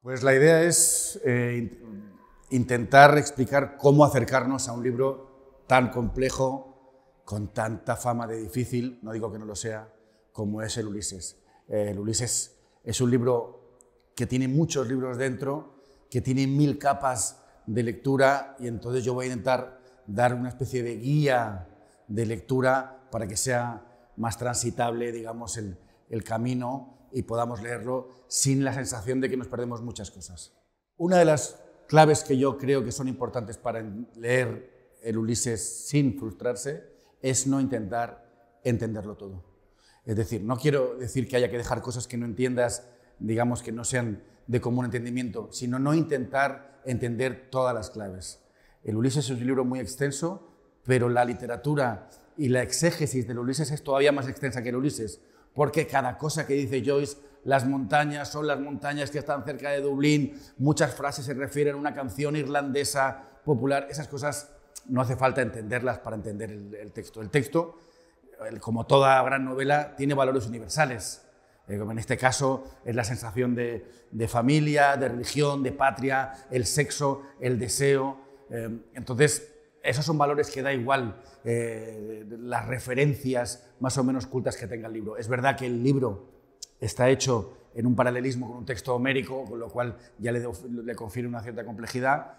Pues la idea es eh, intentar explicar cómo acercarnos a un libro tan complejo, con tanta fama de difícil, no digo que no lo sea, como es el Ulises. Eh, el Ulises es un libro que tiene muchos libros dentro, que tiene mil capas de lectura y entonces yo voy a intentar dar una especie de guía de lectura para que sea más transitable, digamos, el camino y podamos leerlo sin la sensación de que nos perdemos muchas cosas. Una de las claves que yo creo que son importantes para leer el Ulises sin frustrarse es no intentar entenderlo todo. Es decir, no quiero decir que haya que dejar cosas que no entiendas, digamos que no sean de común entendimiento, sino no intentar entender todas las claves. El Ulises es un libro muy extenso, pero la literatura y la exégesis del Ulises es todavía más extensa que el Ulises porque cada cosa que dice Joyce, las montañas son las montañas que están cerca de Dublín, muchas frases se refieren a una canción irlandesa popular, esas cosas no hace falta entenderlas para entender el, texto. El texto, como toda gran novela, tiene valores universales. Eh, en este caso es la sensación de, familia, de religión, de patria, el sexo, el deseo. Eh, entonces, esos son valores que da igual eh, las referencias más o menos cultas que tenga el libro. Es verdad que el libro está hecho en un paralelismo con un texto homérico, con lo cual ya le, le confiere una cierta complejidad,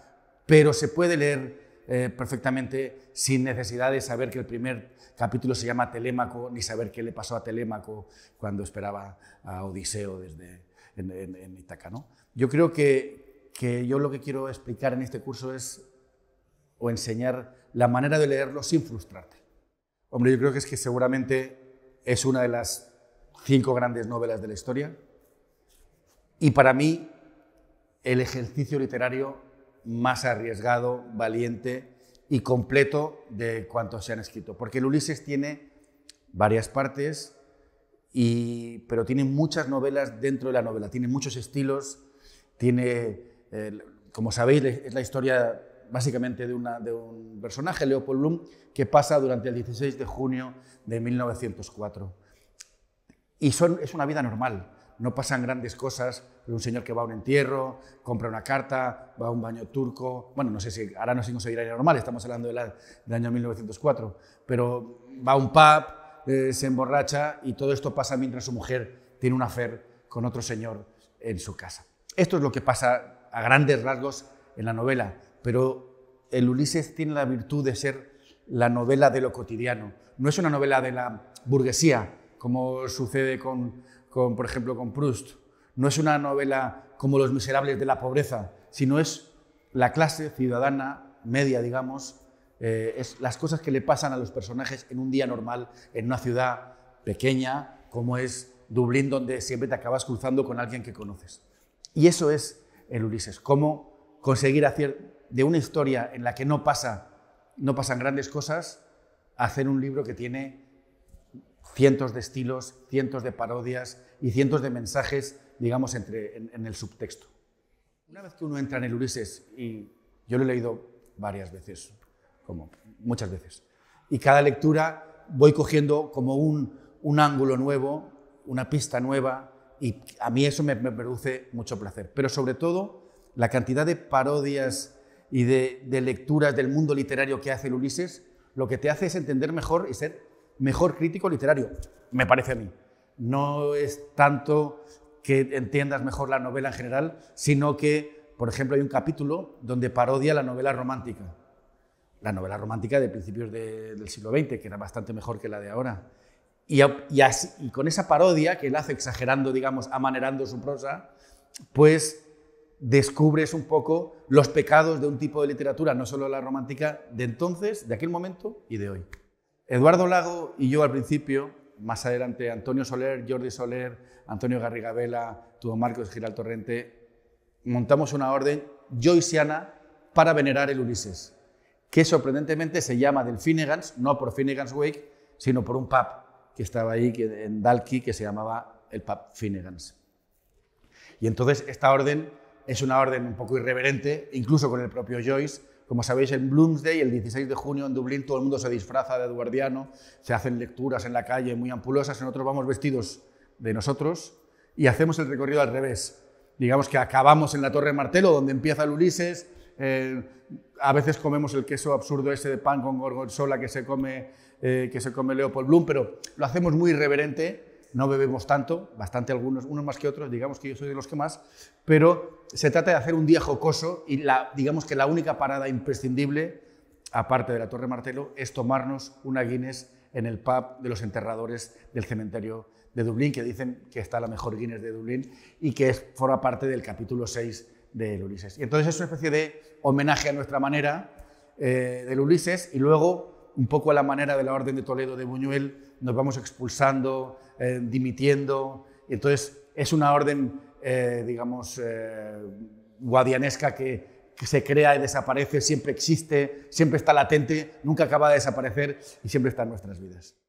pero se puede leer eh, perfectamente sin necesidad de saber que el primer capítulo se llama Telémaco, ni saber qué le pasó a Telémaco cuando esperaba a Odiseo desde, en, en Itaca. ¿no? Yo creo que, que yo lo que quiero explicar en este curso es o enseñar la manera de leerlo sin frustrarte. Hombre, yo creo que es que seguramente es una de las cinco grandes novelas de la historia y para mí el ejercicio literario más arriesgado, valiente y completo de cuantos se han escrito. Porque el Ulises tiene varias partes, y, pero tiene muchas novelas dentro de la novela, tiene muchos estilos, tiene, eh, como sabéis, es la historia básicamente de, un personaje, Leopold Bloom, que pasa durante el 16 de junio de 1904. Y son, es una vida normal, no pasan grandes cosas, un señor que va a un entierro, compra una carta, va a un baño turco, bueno, no sé si ahora no se considera normal, estamos hablando del año 1904, pero va a un pub, eh, se emborracha y todo esto pasa mientras su mujer tiene un afer con otro señor en su casa. Esto es lo que pasa a grandes rasgos en la novela pero el Ulises tiene la virtud de ser la novela de lo cotidiano. No es una novela de la burguesía, como sucede con, por ejemplo, con Proust. No es una novela como Los miserables de la pobreza, sino es la clase ciudadana media, digamos, eh, es las cosas que le pasan a los personajes en un día normal, en una ciudad pequeña como es Dublín, donde siempre te acabas cruzando con alguien que conoces. Y eso es el Ulises, cómo conseguir hacer de una historia en la que no, pasa, no pasan grandes cosas hacer un libro que tiene cientos de estilos, cientos de parodias y cientos de mensajes, digamos, entre, en, el subtexto. Una vez que uno entra en el Ulises, y yo lo he leído varias veces, como muchas veces, y cada lectura voy cogiendo como un, un ángulo nuevo, una pista nueva, y a mí eso me, me, produce mucho placer. Pero sobre todo, la cantidad de parodias y de, lecturas del mundo literario que hace el Ulises, lo que te hace es entender mejor y ser mejor crítico literario, me parece a mí. No es tanto que entiendas mejor la novela en general, sino que, por ejemplo, hay un capítulo donde parodia la novela romántica. La novela romántica de principios del siglo XX, que era bastante mejor que la de ahora. Y, y con esa parodia que él hace, exagerando, digamos, amanerando su prosa, pues descubres un poco los pecados de un tipo de literatura, no solo la romántica, de entonces, de aquel momento y de hoy. Eduardo Lago y yo al principio, más adelante Antonio Soler, Jordi Soler, Antonio Garriga Vela, tuvo Marcos Giral Torrente, montamos una orden joyciana para venerar el Ulises, que sorprendentemente se llama del Finnegans, no por Finnegans Wake, sino por un pub que estaba ahí en Dalkey que se llamaba el pub Finnegans. Y entonces esta orden es una orden un poco irreverente, incluso con el propio Joyce. Como sabéis, en Bloomsday, el 16 de junio en Dublín, todo el mundo se disfraza de eduardiano, se hacen lecturas en la calle muy ampulosas, en nosotros vamos vestidos de nosotros y hacemos el recorrido al revés. Digamos que acabamos en la Torre Martelo, donde empieza el Ulises, eh, a veces comemos el queso absurdo ese de pan con gorgonzola que se come, eh, que se come Leopold Bloom, pero lo hacemos muy irreverente no bebemos tanto, bastante algunos, unos más que otros, digamos que yo soy de los que más, pero se trata de hacer un día jocoso y la, digamos que la única parada imprescindible, aparte de la Torre Martelo, es tomarnos una Guinness en el pub de los enterradores del cementerio de Dublín, que dicen que está la mejor Guinness de Dublín y que forma parte del capítulo 6 del Ulises. Y entonces es una especie de homenaje a nuestra manera eh, del Ulises y luego un poco a la manera de la Orden de Toledo de Buñuel, nos vamos expulsando, eh, dimitiendo. Y entonces es una orden, eh, digamos, eh, guadianesca que se crea y desaparece, siempre existe, siempre está latente, nunca acaba de desaparecer y siempre está en nuestras vidas.